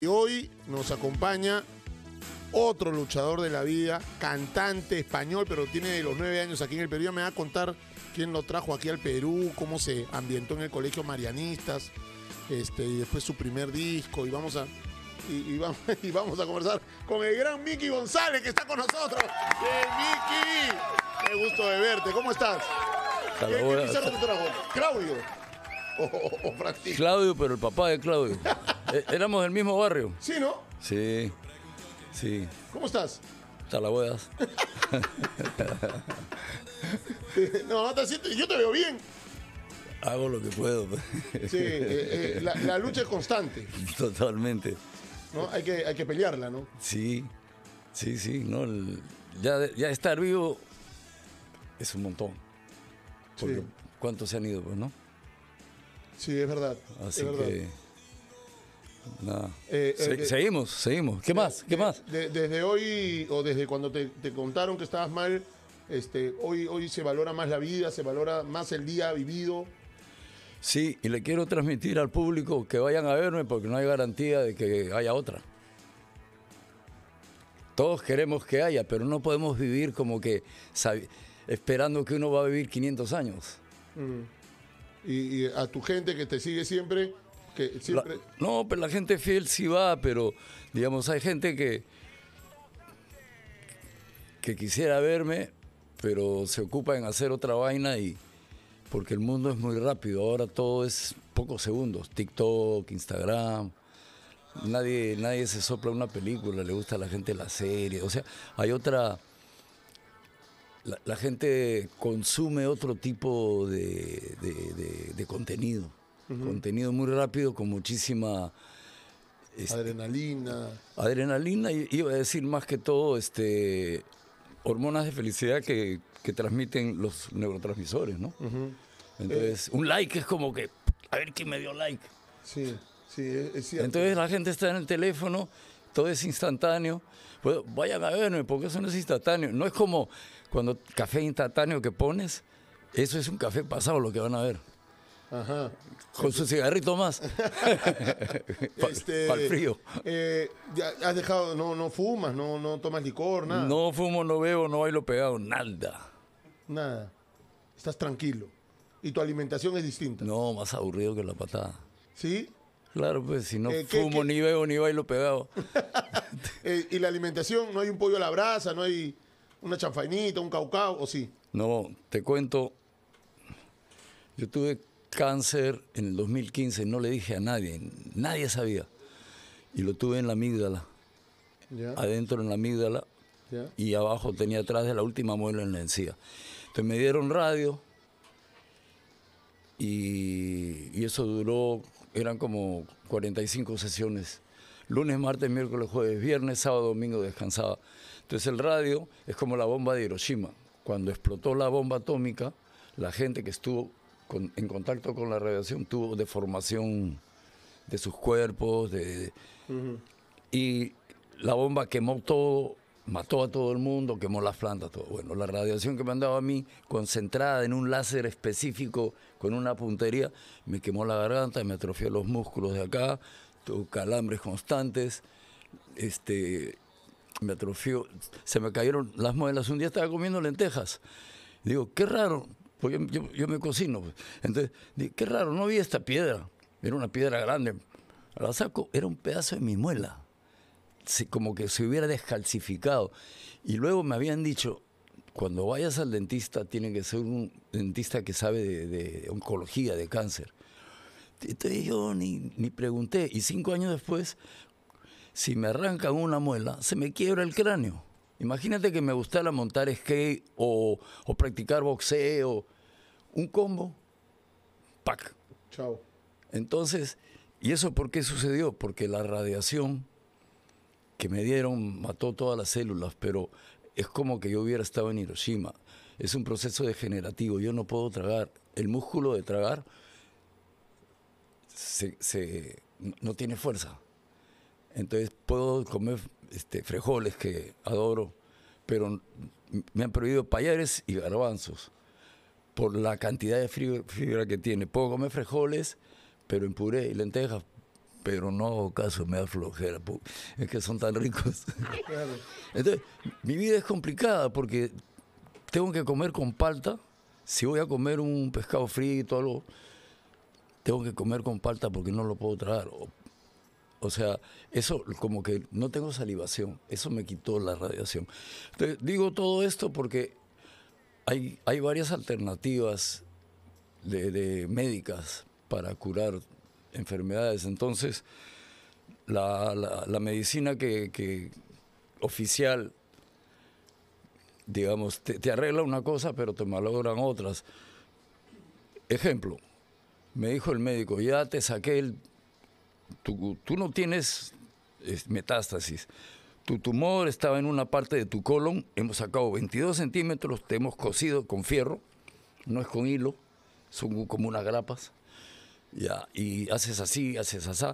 Y hoy nos acompaña otro luchador de la vida, cantante español, pero tiene los nueve años aquí en el Perú. Ya me va a contar quién lo trajo aquí al Perú, cómo se ambientó en el colegio Marianistas, este, y después su primer disco. Y vamos a. vamos, a conversar con el gran Miki González que está con nosotros. ¡Eh, Miki! ¡Qué gusto de verte! ¿Cómo estás? ¿Qué, te trajo? ¿Claudio? Oh, oh, oh, Claudio, pero el papá de Claudio. Eh, éramos del mismo barrio. Sí, ¿no? Sí, sí. ¿Cómo estás? Talabuedas. no, yo te veo bien. Hago lo que puedo. sí, eh, eh, la, lucha es constante. Totalmente. ¿No? Hay, que, hay que pelearla, ¿no? Sí, sí, sí. No, ya, ya estar vivo es un montón. sí. ¿Cuántos se han ido, pues, no? Sí, es verdad. Así que. Eh, eh, seguimos, seguimos. ¿Qué más? ¿Qué más? desde hoy o desde cuando te, contaron que estabas mal, este, hoy, hoy se valora más la vida, se valora más el día vivido. Sí, y le quiero transmitir al público que vayan a verme porque no hay garantía de que haya otra. Todos queremos que haya, pero no podemos vivir como que esperando que uno va a vivir 500 años. Mm. y a tu gente que te sigue siempre, no, pero la gente fiel sí va, pero digamos, hay gente que, que quisiera verme, pero se ocupa en hacer otra vaina y porque el mundo es muy rápido, ahora todo es pocos segundos, TikTok, Instagram. Nadie, nadie se sopla una película, le gusta a la gente la serie, o sea, hay otra la, gente consume otro tipo de contenido contenido muy rápido, con muchísima... Este, adrenalina. Adrenalina, iba a decir más que todo, este, hormonas de felicidad que, transmiten los neurotransmisores, ¿no? Entonces, un like es como que, a ver quién me dio like. Sí, sí, Entonces la gente está en el teléfono, todo es instantáneo. Pues vayan a verme, porque eso no es instantáneo. No es como cuando café instantáneo que pones, eso es un café pasado lo que van a ver. Ajá. Con su cigarrito más. este, Para el frío. Eh, has dejado, no, no fumas, no, no tomas licor, nada. No fumo, no bebo, no bailo pegado, nada. Nada. Estás tranquilo. Y tu alimentación es distinta. No, más aburrido que la patada. ¿Sí? Claro, pues si no eh, fumo, ni bebo, ni bailo pegado. Eh, ¿Y la alimentación? ¿No hay un pollo a la brasa? ¿No hay una chanfainita, un caucao? ¿O sí? No, te cuento. Yo tuve cáncer en el 2015, no le dije a nadie, nadie sabía. Y lo tuve en la amígdala, adentro en la amígdala y abajo tenía atrás de la última muela en la encía. Entonces me dieron radio y, y eso duró, eran como 45 sesiones. Lunes, martes, miércoles, jueves, viernes, sábado, domingo descansaba. Entonces el radio es como la bomba de Hiroshima. Cuando explotó la bomba atómica, la gente que estuvo en contacto con la radiación tuvo deformación de sus cuerpos. De, Y la bomba quemó todo, mató a todo el mundo, quemó las plantas, todo. Bueno, la radiación que me han dado a mí, concentrada en un láser específico con una puntería, me quemó la garganta, me atrofió los músculos de acá, tuve calambres constantes, este, me atrofió, se me cayeron las muelas. Un día estaba comiendo lentejas. Digo, qué raro, pues yo, me cocino. Pues. Entonces, qué raro, no vi esta piedra. Era una piedra grande. La saco, era un pedazo de mi muela. como que se hubiera descalcificado. Y luego me habían dicho, cuando vayas al dentista, tiene que ser un dentista que sabe de, oncología, de cáncer. Entonces yo ni, ni pregunté. Y cinco años después, si me arrancan una muela, se me quiebra el cráneo. Imagínate que me gustara montar skate o, practicar boxeo. Un combo, ¡pac! Chao. Entonces, ¿y eso por qué sucedió? Porque la radiación que me dieron mató todas las células, pero es como que yo hubiera estado en Hiroshima. Es un proceso degenerativo, yo no puedo tragar. El músculo de tragar se, no tiene fuerza. Entonces puedo comer este, frijoles que adoro, pero me han prohibido payares y garbanzos por la cantidad de fibra que tiene. Puedo comer frijoles, pero en puré y lentejas, pero no hago caso, me da flojera, es que son tan ricos. Entonces, mi vida es complicada porque tengo que comer con palta. Si voy a comer un pescado frito o algo, tengo que comer con palta porque no lo puedo tragar. O sea, eso como que no tengo salivación, eso me quitó la radiación. digo todo esto porque hay, hay varias alternativas de, médicas para curar enfermedades. Entonces, la, medicina que, oficial, digamos, te, te arregla una cosa, pero te malogran otras. Ejemplo, me dijo el médico, ya te saqué el tú, no tienes metástasis. Tu tumor estaba en una parte de tu colon, hemos sacado 22 centímetros, te hemos cosido con fierro, no es con hilo, son como unas grapas. Ya, y haces así, haces así,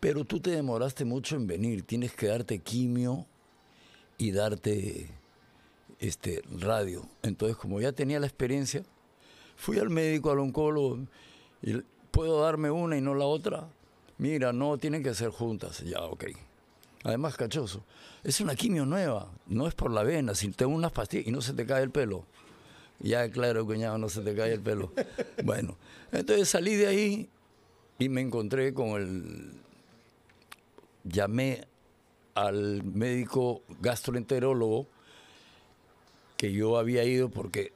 pero tú te demoraste mucho en venir, tienes que darte quimio y darte este radio. Entonces, como ya tenía la experiencia, fui al médico, al oncólogo, y puedo darme una y no la otra. Mira, no, tienen que ser juntas. Ya, ok. Además, cachoso, es una quimio nueva, no es por la vena, si tengo unas pastillas y no se te cae el pelo. Ya, claro, cuñado, no se te cae el pelo. bueno, entonces salí de ahí y me encontré con el... Llamé al médico gastroenterólogo que yo había ido porque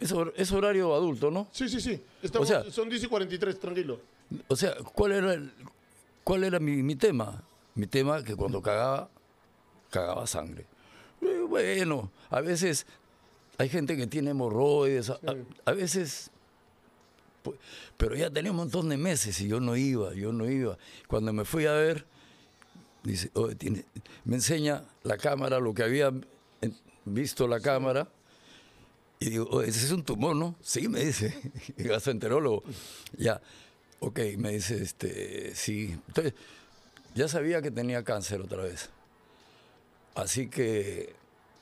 es, horario adulto, ¿no? Sí, sí, sí. sea, son 10 y 43, tranquilo. O sea, ¿cuál era, el, cuál era mi, tema? Mi tema que cuando cagaba, cagaba sangre. bueno, a veces hay gente que tiene hemorroides, a, veces... pero ya tenía un montón de meses y yo no iba, yo no iba. Cuando me fui a ver, dice, me enseña la cámara, lo que había visto la cámara. Y digo, ese es un tumor, ¿no? Sí, me dice el gastroenterólogo. Ya, Ok, me dice, este, sí. Entonces, ya sabía que tenía cáncer otra vez. Así que...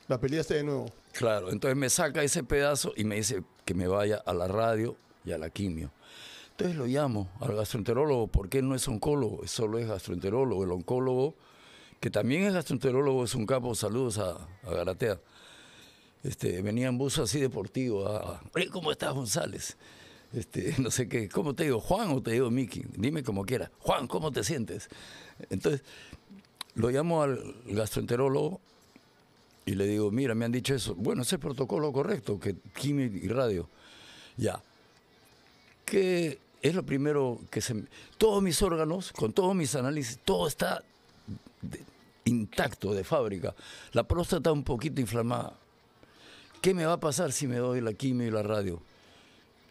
La peleaste de nuevo. Claro, entonces me saca ese pedazo y me dice que me vaya a la radio y a la quimio. Entonces lo llamo al gastroenterólogo, porque él no es oncólogo, solo es gastroenterólogo. El oncólogo, que también es gastroenterólogo, es un capo, saludos a, a Garatea. Este, venía en bus así deportivo. Ah, ¿Cómo estás, González? Este, no sé qué, ¿cómo te digo? Juan o te digo Mickey dime como quieras. Juan, ¿cómo te sientes? Entonces, lo llamo al gastroenterólogo y le digo, mira, me han dicho eso. Bueno, ese es el protocolo correcto, que quimio y radio. Ya. ¿Qué es lo primero que se... Todos mis órganos, con todos mis análisis, todo está intacto de fábrica. La próstata está un poquito inflamada. ¿Qué me va a pasar si me doy la quimio y la radio?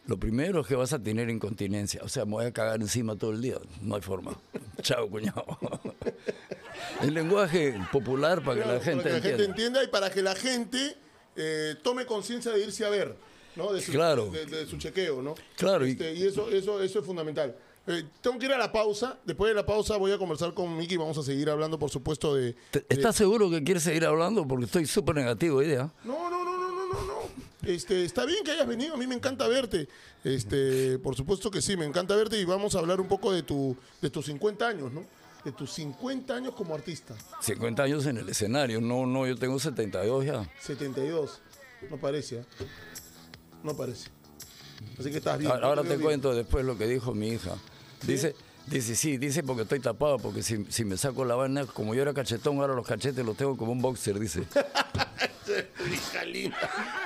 lo primero es que vas a tener incontinencia. O sea, me voy a cagar encima todo el día. No hay forma. Chao, cuñado. el lenguaje popular para que la gente entienda. y para que la gente eh, tome conciencia de irse a ver, ¿no? De su, claro. de, su chequeo, ¿no? Claro. Este, y eso, eso, eso es fundamental. Eh, tengo que ir a la pausa. Después de la pausa voy a conversar con Miki. Vamos a seguir hablando, por supuesto, de. ¿Estás seguro que quieres seguir hablando? Porque estoy súper negativo, idea. No, este, está bien que hayas venido, a mí me encanta verte. Este, por supuesto que sí, me encanta verte y vamos a hablar un poco de, tu, de tus 50 años, ¿no? De tus 50 años como artista. 50 años en el escenario, no, no, yo tengo 72 ya. 72, no parece, ¿eh? no parece. Así que estás bien. Ahora, te cuento después lo que dijo mi hija. Dice, dice, sí, dice porque estoy tapado, porque si, me saco la banda, como yo era cachetón, ahora los cachetes los tengo como un boxer, dice.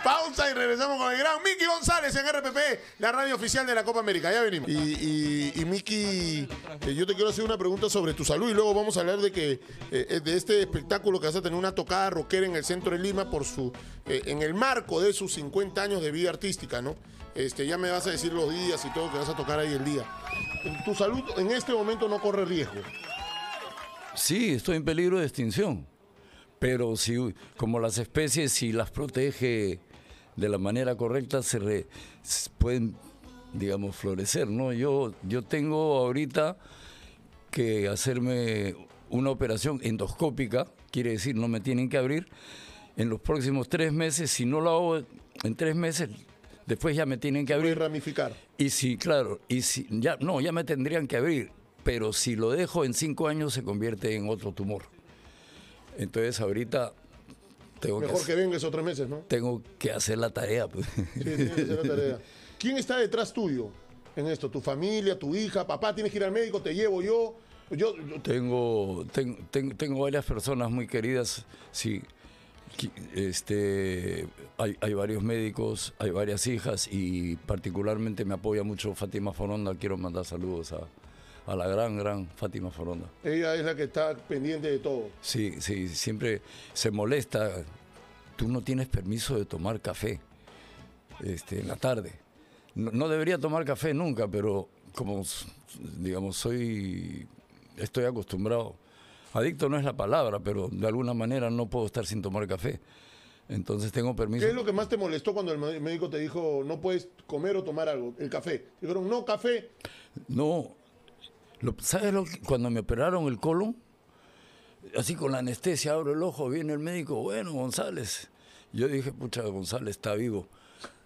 Pausa y regresamos con el gran Miki González en RPP, la radio oficial de la Copa América. Ya venimos. Y, Miki, eh, yo te quiero hacer una pregunta sobre tu salud y luego vamos a hablar de que eh, eh, de este espectáculo que vas a tener una tocada rockera en el centro de Lima por su en el marco de sus 50 años de vida artística, ¿no? Este, ya me vas a decir los días y todo que vas a tocar ahí el día. Tu salud en este momento no corre riesgo. Sí, estoy en peligro de extinción. Pero si, como las especies, si las protege de la manera correcta, se, pueden, digamos, florecer, ¿no? Yo, yo tengo ahorita que hacerme una operación endoscópica, quiere decir, no me tienen que abrir, en los próximos tres meses, si no la hago en tres meses, después ya me tienen que abrir. y ramificar. Y si, claro, y si, ya, no, ya me tendrían que abrir, pero si lo dejo en cinco años se convierte en otro tumor. Entonces ahorita tengo que, hacer, meses, ¿no? Tengo pues. que hacer la tarea. ¿Quién está detrás tuyo en esto? ¿Tu familia, tu hija, papá? ¿Tienes que ir al médico? ¿Te llevo yo? Yo, Tengo, tengo varias personas muy queridas, sí. Este, hay, hay, varios médicos, hay varias hijas y particularmente me apoya mucho Fátima Foronda. Quiero mandar saludos a, a la gran, gran Fátima Foronda. Ella es la que está pendiente de todo. Sí, sí, siempre se molesta. Tú no tienes permiso de tomar café este, en la tarde. No, debería tomar café nunca, pero como, digamos, soy, estoy acostumbrado. Adicto no es la palabra, pero de alguna manera no puedo estar sin tomar café. Entonces tengo permiso. ¿Qué es lo que más te molestó cuando el médico te dijo no puedes comer o tomar algo? El café. Dijeron no café. No, ¿Sabes lo que, cuando me operaron el colon? Así con la anestesia, abro el ojo, viene el médico, bueno, González. Yo dije, pucha, González está vivo.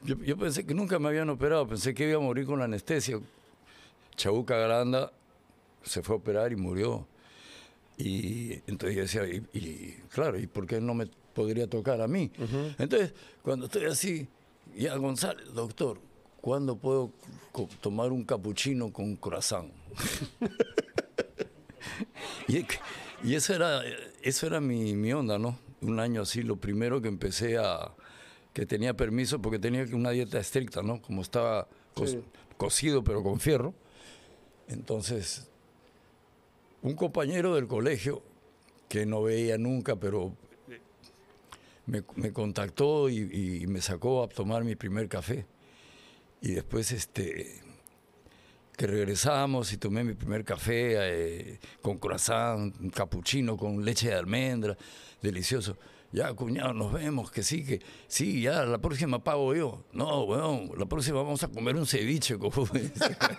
Yo, pensé que nunca me habían operado, pensé que iba a morir con la anestesia. Chabuca Granda se fue a operar y murió. Y entonces yo decía, y, claro, ¿y por qué no me podría tocar a mí? Entonces, cuando estoy así, ya González, doctor, ¿cuándo puedo tomar un capuchino con croissant? y, y eso era, eso era mi, onda, ¿no? Un año así, lo primero que empecé a, que tenía permiso, porque tenía una dieta estricta, ¿no? Como estaba cocido, pero con fierro. Entonces, un compañero del colegio, que no veía nunca, pero me, contactó y me sacó a tomar mi primer café. Y después este, que regresamos y tomé mi primer café eh, con croissant, un capuchino con leche de almendra, delicioso. Ya, cuñado, nos vemos, que sí, que sí, ya la próxima pago yo. No, weón, la próxima vamos a comer un ceviche, como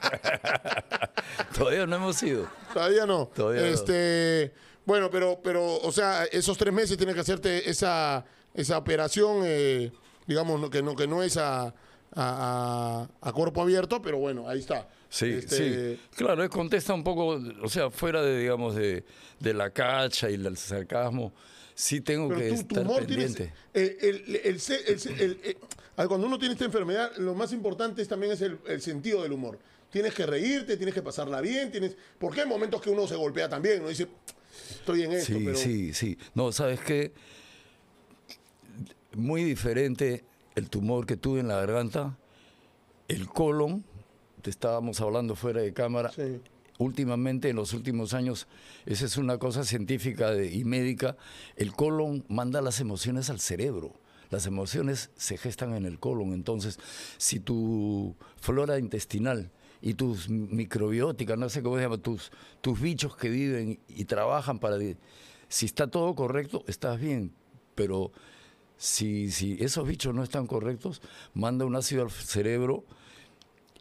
Todavía no hemos ido. Todavía no. este, Bueno, pero, pero, o sea, esos tres meses tienes que hacerte esa, esa operación, eh, digamos, que no, que no es a a, cuerpo abierto, pero bueno, ahí está. Sí, este, sí. Claro, es contesta un poco, o sea, fuera de, digamos, de, la cacha y del sarcasmo, sí tengo que tú, estar tu pendiente. cuando uno tiene esta enfermedad, lo más importante también es el sentido del humor tienes que reírte, tienes que pasarla bien, tienes. Porque hay momentos que uno se golpea también, uno dice, estoy en esto. Sí, sí, sí. No, ¿sabes qué? Muy diferente el tumor que tuve en la garganta, el colon, te estábamos hablando fuera de cámara. Últimamente, en los últimos años, esa es una cosa científica y médica, el colon manda las emociones al cerebro. Las emociones se gestan en el colon. Entonces, si tu flora intestinal y tus microbióticas, no sé cómo se llama, tus, tus bichos que viven y trabajan para si está todo correcto, estás bien. Pero si, esos bichos no están correctos, manda un ácido al cerebro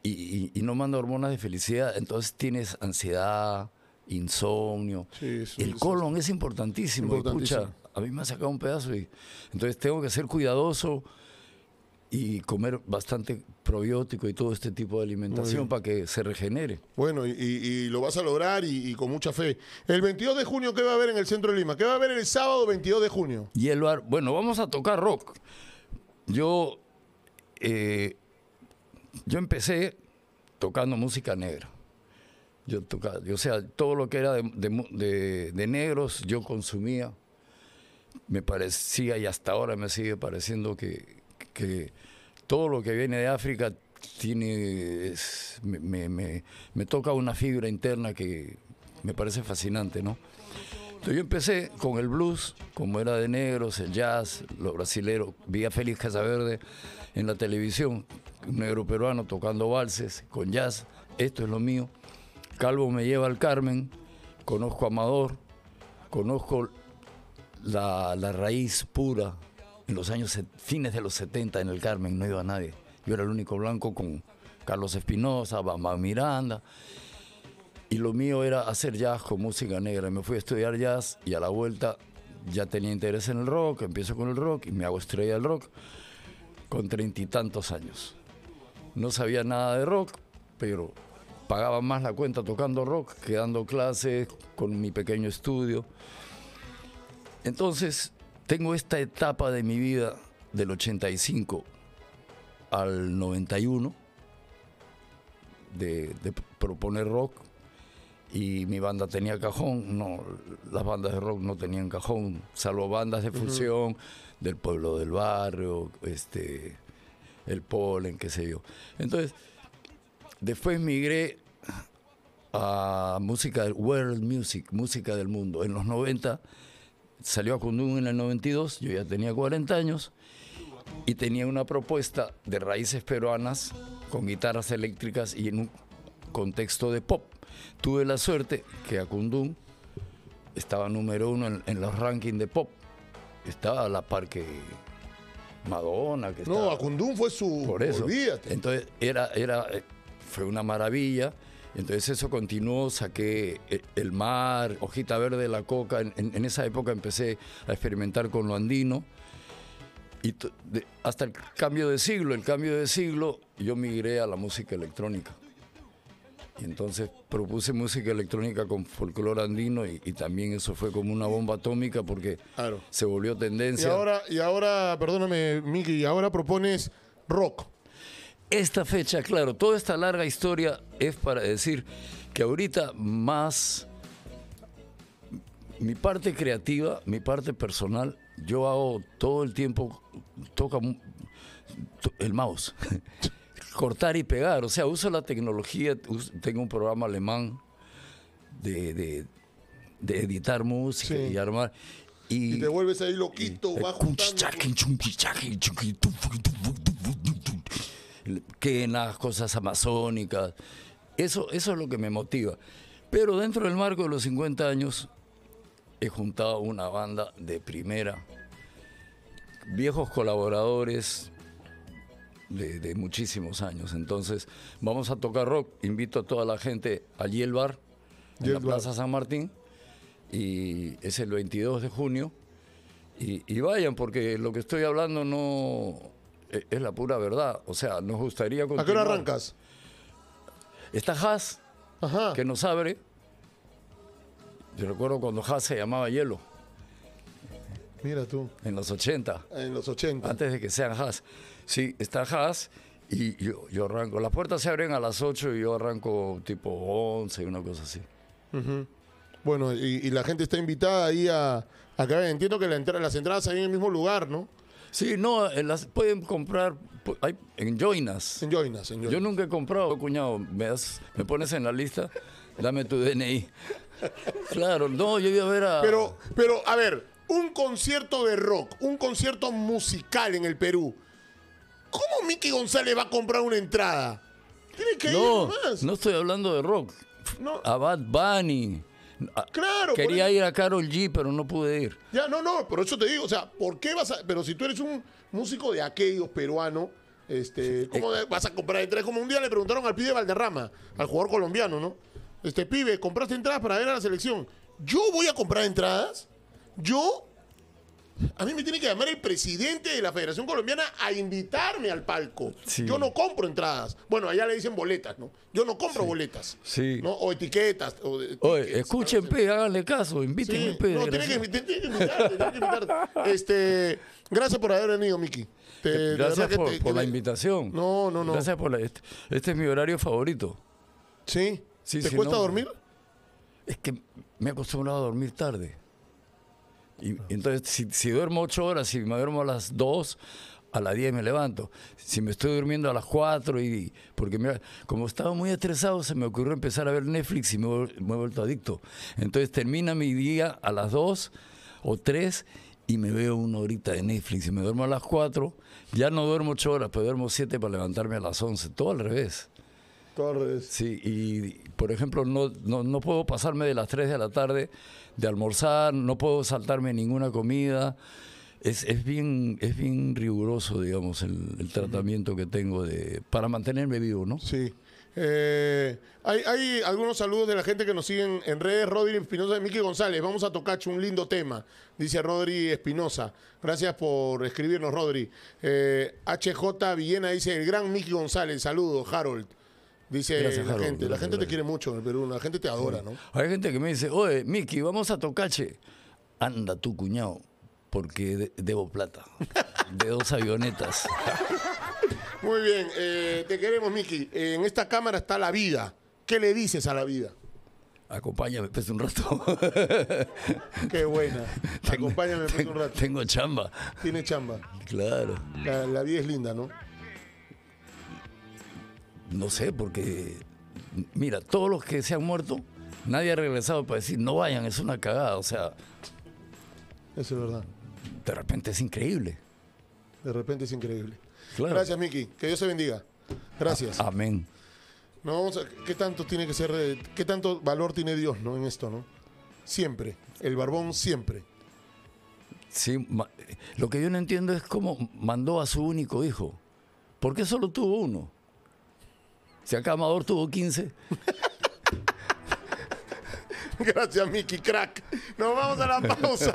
y, no manda hormonas de felicidad, entonces tienes ansiedad, insomnio. el colon es importantísimo. Escucha, a mí me ha sacado un pedazo y entonces tengo que ser cuidadoso y comer bastante probiótico y todo este tipo de alimentación para que se regenere. Bueno, y, lo vas a lograr y, con mucha fe. El 22 de junio, ¿qué va a haber en el centro de Lima? ¿Qué va a haber el sábado 22 de junio? Y el bueno, vamos a tocar rock. Yo, eh, yo empecé tocando música negra. Yo tocaba, o sea, todo lo que era de, de negros yo consumía. Me parecía y hasta ahora me sigue pareciendo que que todo lo que viene de África tiene, me, toca una fibra interna que me parece fascinante, ¿no? yo empecé con el blues, como era de negros, el jazz, lo brasileros. Vi a Félix Casaverde en la televisión, un negro peruano tocando valses con jazz. Esto es lo mío. Calvo me lleva al Carmen, conozco a Amador, conozco la, la raíz pura en los años fines de los 70 en el Carmen, no iba nadie. Yo era el único blanco con Carlos Espinosa, Bamba Miranda. Y lo mío era hacer jazz con música negra. Me fui a estudiar jazz y a la vuelta ya tenía interés en el rock, empiezo con el rock y me hago estrella del rock con treinta y tantos años. No sabía nada de rock, pero pagaba más la cuenta tocando rock que dando clases con mi pequeño estudio. Entonces tengo esta etapa de mi vida del 85 al 91 de, proponer rock y mi banda tenía cajón, no, las bandas de rock no tenían cajón, salvo bandas de fusión del pueblo del barrio, este, el polen, qué sé yo. Entonces, después migré a música, world music, música del mundo. En los 90 salió a Kundun en el 92, yo ya tenía 40 años y tenía una propuesta de raíces peruanas con guitarras eléctricas y en un contexto de pop. Tuve la suerte que a Kundun estaba número uno en, los rankings de pop. Estaba a la par que Madonna. Que no, a fue su... Por eso. Entonces era, era, eh, fue una maravilla entonces eso continuó, saqué eh, el mar, hojita verde, la coca. En, esa época empecé a experimentar con lo andino. Y hasta el cambio de siglo, el cambio de siglo, yo migré a la música electrónica. Y entonces propuse música electrónica con folclore andino y, también eso fue como una bomba atómica porque se volvió tendencia. Y ahora, y ahora perdóname, Miki, ahora propones rock esta fecha, claro, toda esta larga historia es para decir que ahorita más mi parte creativa, mi parte personal, yo hago todo el tiempo, toca el mouse, cortar y pegar, o sea, uso la tecnología, tengo un programa alemán de, editar música y armar. Y, te vuelves ahí loquito, bajo que en las cosas amazónicas. Eso, eso es lo que me motiva. Pero dentro del marco de los 50 años he juntado una banda de primera, viejos colaboradores de, muchísimos años. Entonces vamos a tocar rock. Invito a toda la gente allí el bar, en la Plaza San Martín. Y es el 22 de junio. y vayan, porque lo que estoy hablando no, e, es la pura verdad. O sea, nos gustaría continuar. ¿A qué hora arrancas? Está Haas, que nos abre. Yo recuerdo cuando Haas se llamaba Hielo. Mira tú. En los 80. En los 80. Antes de que sean Haas. Sí, está Haas y yo, yo, arranco. Las puertas se abren a las 8 y yo arranco tipo 11, una cosa así. Bueno, y, la gente está invitada ahí a, a Entiendo que las entradas ahí en el mismo lugar, ¿no? Sí, no, eh, las pueden comprar en Joinas. En Joinas, en Yo nunca he comprado, cuñado, me, me pones en la lista, dame tu DNI. claro, no, yo iba a ver a... Pero, pero, a ver, un concierto de rock, un concierto musical en el Perú, ¿cómo Mickey González va a comprar una entrada? Tiene que no, ir nomás. No estoy hablando de rock. No. A Bad Bunny Ah, claro. Quería ir a Carol G, pero no pude ir. Ya, no, no, pero eso te digo, o sea, ¿por qué vas a.? Pero si tú eres un músico de aquellos peruanos, este, ¿cómo eh, vas a comprar entradas? Como un día le preguntaron al pibe Valderrama, al jugador colombiano, ¿no? Este pibe, ¿compraste entradas para ver a la selección? ¿Yo voy a comprar entradas? ¿Yo a mí me tiene que llamar el presidente de la Federación Colombiana a invitarme al palco. Yo no compro entradas. Bueno, allá le dicen boletas, ¿no? Yo no compro boletas. Sí. ¿no? O etiquetas. O Oye, escuchen, háganle caso, invítenme, No, tiene que, tiene invitarte, Este, gracias por haber venido, Miki. gracias por, la invitación. No, no, no. Gracias por Este, este es mi horario favorito. ¿Sí? sí te cuesta dormir? Es que me he acostumbrado a dormir tarde entonces, si, duermo ocho horas, si me duermo a las dos, a las diez me levanto. Si me estoy durmiendo a las cuatro, y... Porque como estaba muy estresado, se me ocurrió empezar a ver Netflix y me, he vuelto adicto. Entonces termina mi día a las dos o tres y me veo una horita de Netflix y me duermo a las cuatro, Ya no duermo ocho horas, pero duermo siete para levantarme a las once. Todo al revés. Sí, y por ejemplo, no, puedo pasarme de las 3 de la tarde de almorzar, no puedo saltarme ninguna comida. Es, bien, es bien riguroso, digamos, el, tratamiento que tengo de, para mantenerme vivo, ¿no? Sí. Eh, hay, algunos saludos de la gente que nos siguen en redes. Rodri Espinosa y Miki González. Vamos a tocar un lindo tema, dice Rodri Espinosa. Gracias por escribirnos, Rodri. HJ eh, Villena dice: el gran Miki González. Saludos, Harold. Dice Gracias, la gente, la gente te quiere mucho en el Perú, la gente te adora, ¿no? Hay gente que me dice, oye, Miki, vamos a Tocache. Anda tú, cuñado, porque debo plata. De dos avionetas. Muy bien, eh, te queremos, Miki. Eh, en esta cámara está la vida. ¿Qué le dices a la vida? Acompáñame, pese un rato. Qué buena. Acompáñame acompaño un rato. Tengo chamba. Tiene chamba. Claro. la vida es linda, ¿no? No sé, porque mira, todos los que se han muerto, nadie ha regresado para decir, no vayan, es una cagada. O sea... Eso es verdad. De repente es increíble. De repente es increíble. Gracias, Miki. Que Dios se bendiga. Gracias. amén. No, o ¿qué tanto tiene que ser, eh, qué tanto valor tiene Dios, no, en esto, no? Siempre, el barbón siempre. Sí, eh, lo que yo no entiendo es cómo mandó a su único hijo. ¿Por qué solo tuvo uno? Si acá Amador tuvo 15. Gracias, Mickey Crack. Nos vamos a la pausa.